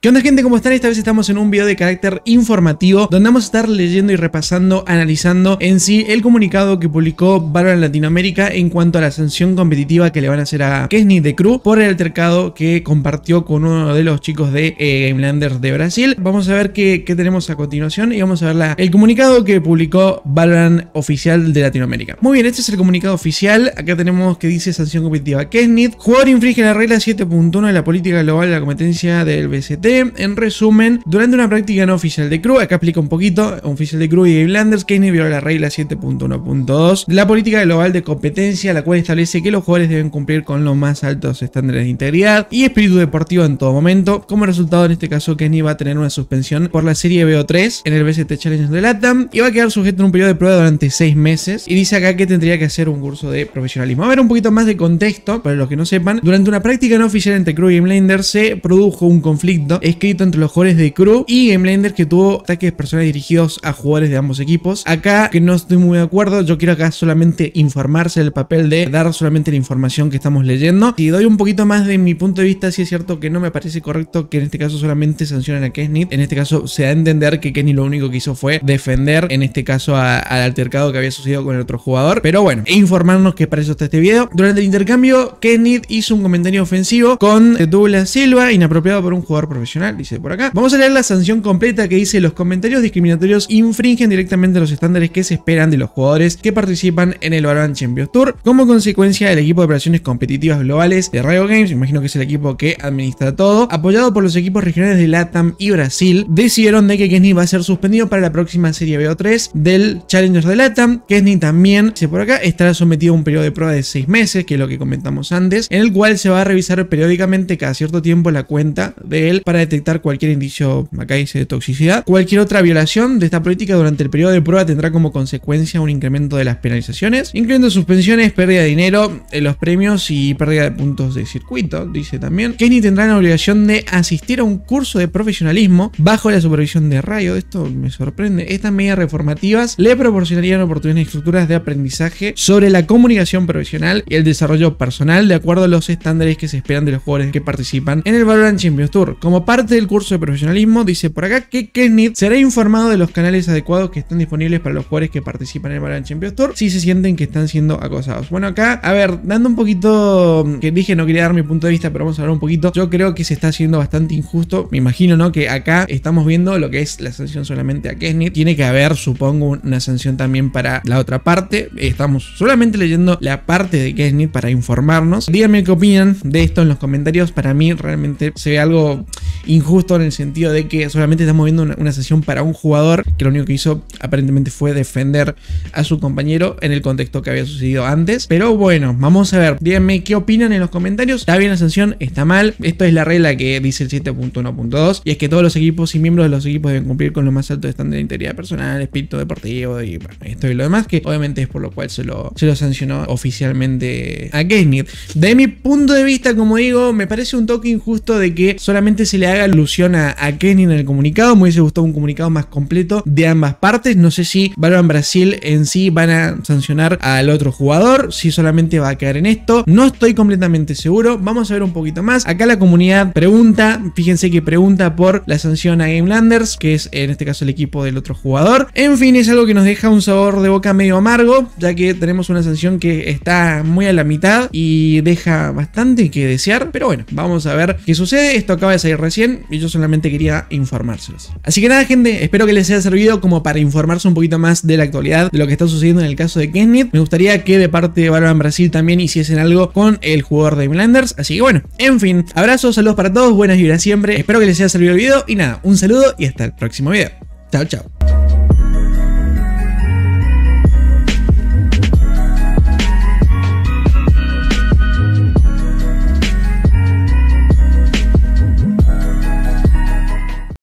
¿Qué onda gente? ¿Cómo están? Esta vez estamos en un video de carácter informativo donde vamos a estar leyendo y repasando, analizando en sí el comunicado que publicó Valorant Latinoamérica en cuanto a la sanción competitiva que le van a hacer a Kesnit de Cruz por el altercado que compartió con uno de los chicos de eh, de Brasil. Vamos a ver qué, tenemos a continuación y vamos a ver el comunicado que publicó Valorant oficial de Latinoamérica. Muy bien, este es el comunicado oficial. Acá tenemos que dice sanción competitiva Kesnit. Jugador infringe la regla 7.1 de la política global de la competencia del BCT en resumen, durante una práctica no oficial de crew, acá explico un poquito, oficial de crew y landers, Kenny violó la regla 7.1.2, la política global de competencia, la cual establece que los jugadores deben cumplir con los más altos estándares de integridad y espíritu deportivo en todo momento. Como resultado, en este caso, Kenny va a tener una suspensión por la serie BO3 en el BCT Challenge de LATAM y va a quedar sujeto a un periodo de prueba durante 6 meses. Y dice acá que tendría que hacer un curso de profesionalismo. A ver un poquito más de contexto, para los que no sepan. Durante una práctica no oficial entre Crew y Blender se produjo un conflicto escrito entre los jugadores de Crew y en Blender que tuvo ataques personales dirigidos a jugadores de ambos equipos. Acá, que no estoy muy de acuerdo, yo quiero acá solamente informarse del papel de dar solamente la información que estamos leyendo. Si doy un poquito más de mi punto de vista, Si es cierto que no me parece correcto que en este caso solamente sancionen a Kessnit En este caso se da a entender que Kenny lo único que hizo fue defender, en este caso, al altercado que había sucedido con el otro jugador. Pero bueno, informarnos que para eso está este video. Durante el intercambio, Kessnit hizo un comentario ofensivo con Douglas Silva, inapropiado por un jugador profesional dice por acá. Vamos a leer la sanción completa que dice los comentarios discriminatorios infringen directamente los estándares que se esperan de los jugadores que participan en el Valorant Champions Tour. Como consecuencia, el equipo de operaciones competitivas globales de Riot Games, imagino que es el equipo que administra todo, apoyado por los equipos regionales de LATAM y Brasil, decidieron de que Kesney va a ser suspendido para la próxima Serie BO3 del Challenger de LATAM. Kesney también, dice por acá, estará sometido a un periodo de prueba de 6 meses, que es lo que comentamos antes, en el cual se va a revisar periódicamente cada cierto tiempo la cuenta de él para detectar cualquier indicio, acá dice, de toxicidad. Cualquier otra violación de esta política durante el periodo de prueba tendrá como consecuencia un incremento de las penalizaciones, incluyendo suspensiones, pérdida de dinero, en eh, los premios y pérdida de puntos de circuito, dice también. Kenny tendrá la obligación de asistir a un curso de profesionalismo bajo la supervisión de Rayo. Esto me sorprende. Estas medidas reformativas le proporcionarían oportunidades y estructuras de aprendizaje sobre la comunicación profesional y el desarrollo personal de acuerdo a los estándares que se esperan de los jugadores que participan en el Valorant Champions Tour. Como Parte del curso de profesionalismo, dice por acá que Kenneth será informado de los canales adecuados que están disponibles para los jugadores que participan en el Valorant Champions Tour si se sienten que están siendo acosados. Bueno, acá, a ver, dando un poquito, mm, que dije no quería dar mi punto de vista, pero vamos a hablar un poquito. Yo creo que se está haciendo bastante injusto. Me imagino, ¿no? Que acá estamos viendo lo que es la sanción solamente a Kenneth. Tiene que haber, supongo, una sanción también para la otra parte. Estamos solamente leyendo la parte de Kenneth para informarnos. Díganme qué opinan de esto en los comentarios. Para mí realmente se ve algo injusto en el sentido de que solamente estamos viendo una, sanción sesión para un jugador que lo único que hizo aparentemente fue defender a su compañero en el contexto que había sucedido antes. Pero bueno, vamos a ver. Díganme qué opinan en los comentarios. ¿Está bien la sanción? ¿Está mal? Esto es la regla que dice el 7.1.2 y es que todos los equipos y miembros de los equipos deben cumplir con los más altos estándares de integridad personal, espíritu deportivo y esto y lo demás que obviamente es por lo cual se lo, se lo sancionó oficialmente a Gainer De mi punto de vista, como digo, me parece un toque injusto de que solamente se le haga alusión a, Kenny en el comunicado. Me hubiese gustado un comunicado más completo de ambas partes. No sé si Valorant Brasil en sí van a sancionar al otro jugador, si solamente va a quedar en esto. No estoy completamente seguro. Vamos a ver un poquito más. Acá la comunidad pregunta, fíjense que pregunta por la sanción a Gamelanders, que es en este caso el equipo del otro jugador. En fin, es algo que nos deja un sabor de boca medio amargo, ya que tenemos una sanción que está muy a la mitad y deja bastante que desear. Pero bueno, vamos a ver qué sucede. Esto acaba de salir recién y yo solamente quería informárselos. Así que nada, gente, espero que les haya servido como para informarse un poquito más de la actualidad, de lo que está sucediendo en el caso de Kenneth. Me gustaría que de parte de Valorant Brasil también hiciesen algo con el jugador de Blenders. Así que bueno, en fin, abrazos, saludos para todos, buenas vibras siempre. Espero que les haya servido el video y nada, un saludo y hasta el próximo video. Chao, chao.